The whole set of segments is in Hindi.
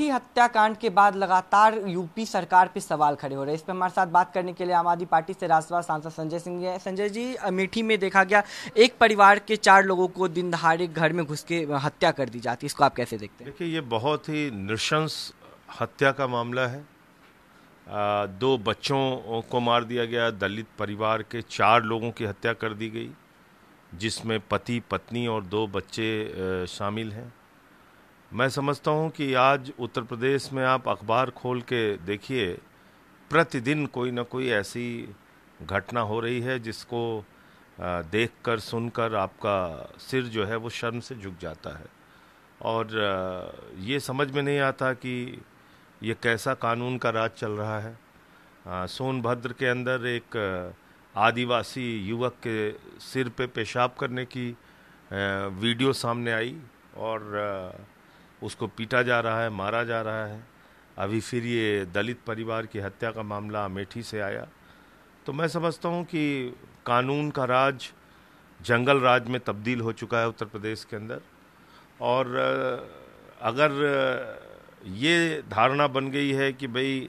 ही हत्याकांड के बाद लगातार यूपी सरकार पे सवाल खड़े हो रहे हैं इस पर हमारे साथ बात करने के लिए आम आदमी पार्टी से राज्यसभा सांसद संजय सिंह जी संजय जी अमेठी में देखा गया एक परिवार के चार लोगों को दिन दहाड़े घर में घुस के हत्या कर दी जाती है इसको आप कैसे देखते हैं देखिए ये बहुत ही नृशंस हत्या का मामला है आ, दो बच्चों को मार दिया गया दलित परिवार के चार लोगों की हत्या कर दी गई जिसमें पति पत्नी और दो बच्चे शामिल हैं मैं समझता हूँ कि आज उत्तर प्रदेश में आप अखबार खोल के देखिए प्रतिदिन कोई ना कोई ऐसी घटना हो रही है जिसको देखकर सुनकर आपका सिर जो है वो शर्म से झुक जाता है और ये समझ में नहीं आता कि ये कैसा कानून का राज चल रहा है सोनभद्र के अंदर एक आदिवासी युवक के सिर पे पेशाब करने की वीडियो सामने आई और उसको पीटा जा रहा है मारा जा रहा है अभी फिर ये दलित परिवार की हत्या का मामला अमेठी से आया तो मैं समझता हूँ कि कानून का राज जंगल राज में तब्दील हो चुका है उत्तर प्रदेश के अंदर और अगर ये धारणा बन गई है कि भई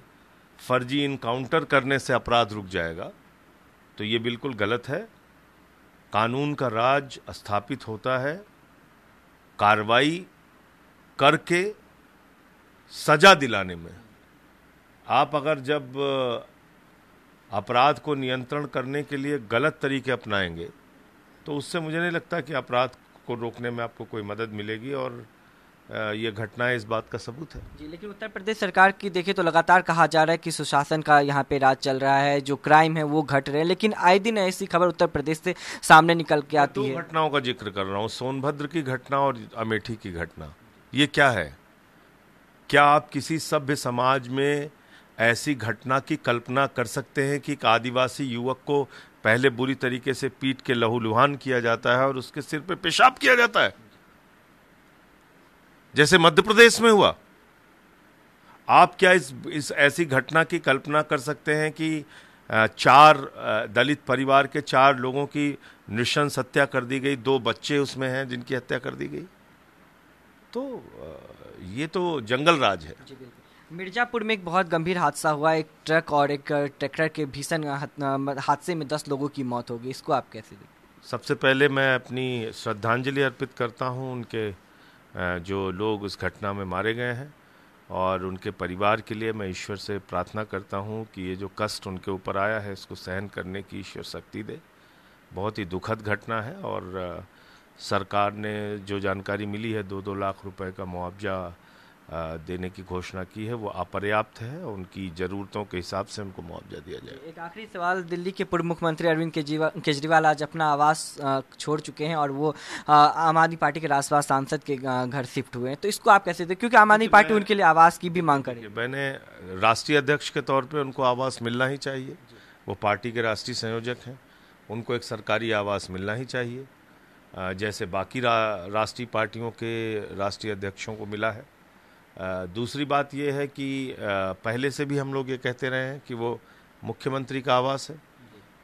फर्जी इनकाउंटर करने से अपराध रुक जाएगा तो ये बिल्कुल गलत है कानून का राज स्थापित होता है कार्रवाई करके सजा दिलाने में आप अगर जब अपराध को नियंत्रण करने के लिए गलत तरीके अपनाएंगे तो उससे मुझे नहीं लगता कि अपराध को रोकने में आपको कोई मदद मिलेगी और ये घटना इस बात का सबूत है जी लेकिन उत्तर प्रदेश सरकार की देखिए तो लगातार कहा जा रहा है कि सुशासन का यहाँ पे राज चल रहा है जो क्राइम है वो घट रहे हैं लेकिन आए दिन ऐसी खबर उत्तर प्रदेश से सामने निकल के आती है घटनाओं का जिक्र कर रहा हूँ सोनभद्र की घटना और अमेठी की घटना ये क्या है क्या आप किसी सभ्य समाज में ऐसी घटना की कल्पना कर सकते हैं कि एक आदिवासी युवक को पहले बुरी तरीके से पीट के लहूलुहान किया जाता है और उसके सिर पे पेशाब किया जाता है जैसे मध्य प्रदेश में हुआ आप क्या इस इस ऐसी घटना की कल्पना कर सकते हैं कि चार दलित परिवार के चार लोगों की नृशंस हत्या कर दी गई दो बच्चे उसमें हैं जिनकी हत्या कर दी गई तो ये तो जंगल राज है मिर्जापुर में एक बहुत गंभीर हादसा हुआ एक ट्रक और एक ट्रैक्टर के भीषण हादसे में दस लोगों की मौत हो गई इसको आप कैसे देखें सबसे पहले मैं अपनी श्रद्धांजलि अर्पित करता हूँ उनके जो लोग उस घटना में मारे गए हैं और उनके परिवार के लिए मैं ईश्वर से प्रार्थना करता हूँ कि ये जो कष्ट उनके ऊपर आया है इसको सहन करने की ईश्वर शक्ति दे बहुत ही दुखद घटना है और सरकार ने जो जानकारी मिली है दो दो लाख रुपए का मुआवजा देने की घोषणा की है वो अपर्याप्त है उनकी ज़रूरतों के हिसाब से उनको मुआवजा दिया जाए एक आखिरी सवाल दिल्ली के पूर्व मुख्यमंत्री अरविंद केजरीवाल आज अपना आवास छोड़ चुके हैं और वो आम आदमी पार्टी के राजसभा सांसद के घर शिफ्ट हुए हैं तो इसको आप कैसे देखते क्योंकि आम आदमी पार्टी उनके लिए आवास की भी मांग करेगी मैंने राष्ट्रीय अध्यक्ष के तौर पर उनको आवास मिलना ही चाहिए वो पार्टी के राष्ट्रीय संयोजक हैं उनको एक सरकारी आवास मिलना ही चाहिए जैसे बाकी रा, राष्ट्रीय पार्टियों के राष्ट्रीय अध्यक्षों को मिला है दूसरी बात यह है कि पहले से भी हम लोग ये कहते रहे हैं कि वो मुख्यमंत्री का आवास है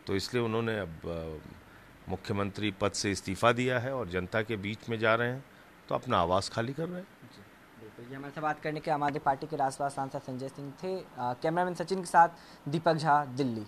तो इसलिए उन्होंने अब मुख्यमंत्री पद से इस्तीफा दिया है और जनता के बीच में जा रहे हैं तो अपना आवास खाली कर रहे हैं ये हमारे साथ बात करने के आम आदमी पार्टी के राष्ट्रवाद सांसद संजय सिंह थे कैमरामैन सचिन के साथ दीपक झा दिल्ली